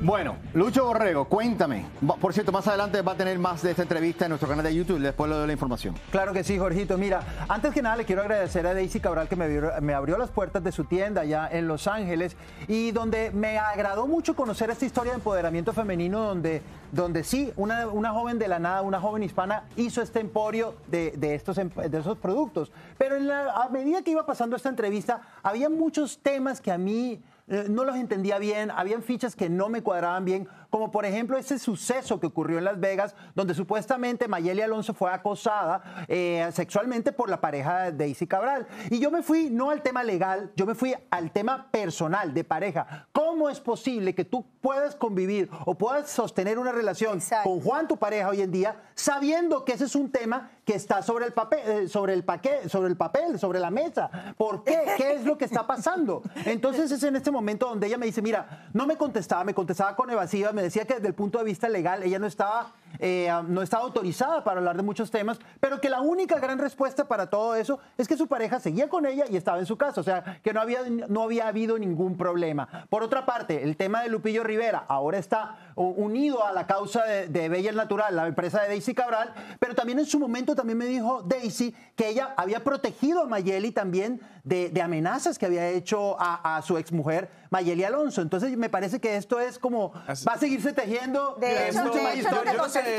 Bueno, Lucho Borrego, cuéntame. Por cierto, más adelante va a tener más de esta entrevista en nuestro canal de YouTube, después le doy la información. Claro que sí, Jorgito. Mira, antes que nada le quiero agradecer a Daisy Cabral que me, abrió las puertas de su tienda allá en Los Ángeles y donde me agradó mucho conocer esta historia de empoderamiento femenino donde, donde sí, una, una joven de la nada, una joven hispana hizo este emporio de, estos, em, de esos productos. Pero a medida que iba pasando esta entrevista, había muchos temas que a mí eh, no los entendía bien, habían fichas que no me cuadraban bien, como por ejemplo ese suceso que ocurrió en Las Vegas, donde supuestamente Mayeli Alonso fue acosada eh, sexualmente por la pareja de Daisy Cabral. Y yo me fui no al tema legal, yo me fui al tema personal, de pareja es posible que tú puedas convivir o puedas sostener una relación con Juan, tu pareja hoy en día, sabiendo que ese es un tema que está sobre el papel, eh, sobre el paquete, sobre el papel, sobre la mesa? ¿Por qué? ¿Qué es lo que está pasando? Entonces es en este momento donde ella me dice, mira, no me contestaba, me contestaba con evasiva, me decía que desde el punto de vista legal ella no estaba, eh, no estaba autorizada para hablar de muchos temas, pero que la única gran respuesta para todo eso es que su pareja seguía con ella y estaba en su casa, o sea, que no había, no había habido ningún problema. Por otra el tema de Lupillo Rivera ahora está unido a la causa de, de Bella Natural, la empresa de Daisy Cabral, pero también en su momento también me dijo Daisy que ella había protegido a Mayeli también de, amenazas que había hecho a, a su exmujer Mayeli Alonso. Entonces me parece que esto es como va a seguirse tejiendo. De mucho de no no sé, ¿eh?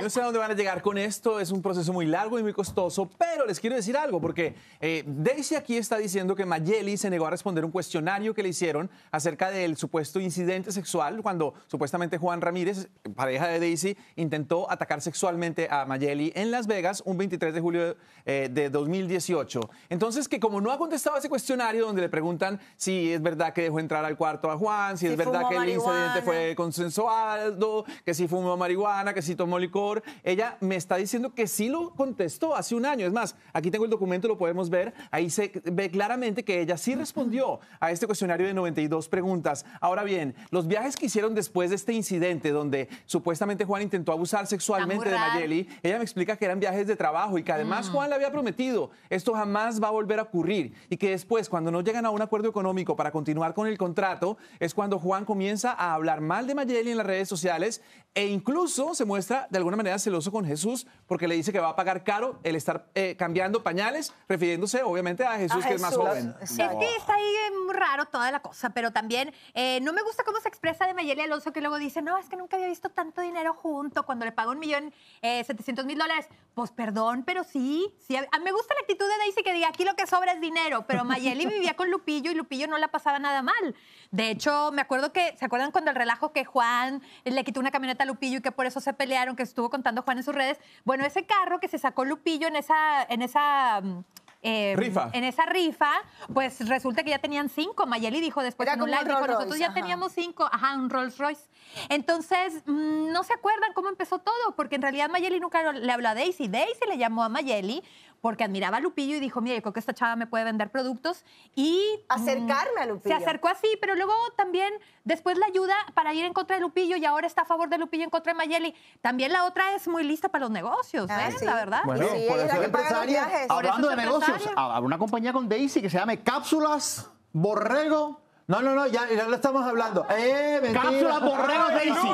yo sé dónde van a llegar con esto. Es un proceso muy largo y muy costoso, pero les quiero decir algo porque eh, Daisy aquí está diciendo que Mayeli se negó a responder un cuestionario que le hicieron acerca del supuesto incidente sexual cuando supuestamente Juan Ramírez, pareja de Daisy, intentó atacar sexualmente a Mayeli en Las Vegas un 23 de julio eh, de 2018. Entonces que como no ha contestado ese cuestionario donde le preguntan si es verdad que dejó entrar al cuarto a Juan, si, es verdad que el incidente fue consensuado, que si fumó marihuana, que si tomó licor. Ella me está diciendo que sí lo contestó hace un año. Es más, aquí tengo el documento, lo podemos ver. Ahí se ve claramente que ella sí respondió a este cuestionario de 92 preguntas. Ahora bien, los viajes que hicieron después de este incidente donde supuestamente Juan intentó abusar sexualmente de Mayeli, ella me explica que eran viajes de trabajo y que además mm. Juan le había prometido, esto jamás va a volver a ocurrir y que después, cuando no llegan a un acuerdo económico para continuar con el contrato es cuando Juan comienza a hablar mal de Mayeli en las redes sociales e incluso se muestra de alguna manera celoso con Jesús porque le dice que va a pagar caro el estar eh, cambiando pañales, refiriéndose obviamente a Jesús, que es más joven. Es que está ahí raro toda la cosa, pero también eh, no me gusta cómo se expresa de Mayeli Alonso que luego dice, no, es que nunca había visto tanto dinero junto cuando le pagó un millón eh, setecientos mil dólares. Pues perdón, pero sí. sí me gusta la actitud de Daisy que diga, aquí lo que sobra es dinero, pero Mayeli vivía con Lupillo y Lupillo no la pasaba nada mal. De hecho, me acuerdo que, ¿se acuerdan cuando el relajo que Juan eh, le quitó una camioneta a Lupillo y que por eso se pelearon, que estuvo contando Juan en sus redes? Bueno, ese carro que se sacó Lupillo en esa, en esa mm, Em, en esa rifa, pues resulta que ya tenían cinco. Mayeli dijo después un live, nosotros ya teníamos cinco, ajá, un Rolls Royce. Entonces, mm, no se acuerdan cómo empezó todo, porque en realidad Mayeli nunca le habló a Daisy. Daisy le llamó a Mayeli porque admiraba a Lupillo y dijo, mira, yo creo que esta chava me puede vender productos y... Acercarme mm, a Lupillo. Se acercó así, pero luego también después la ayuda para ir en contra de Lupillo y ahora está a favor de Lupillo en contra de Mayeli. También la otra es muy lista para los negocios, ¿eh? La verdad. Bueno, sí, por eso empresaria, hablando de negocios, habrá una compañía con Daisy que se llame Cápsulas Borrego no, no, no, ya, ya lo estamos hablando. ¡Eh, ¡Cápsulas Borrego Daisy!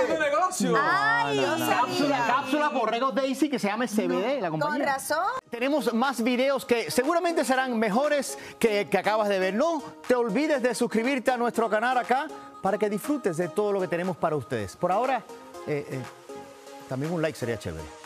de negocio. Ay, cápsula, cápsula borrego Daisy que se llama CBD, Con razón. Tenemos más videos que seguramente serán mejores que, acabas de ver. No te olvides de suscribirte a nuestro canal acá para que disfrutes de todo lo que tenemos para ustedes. Por ahora, eh, eh, también un like sería chévere.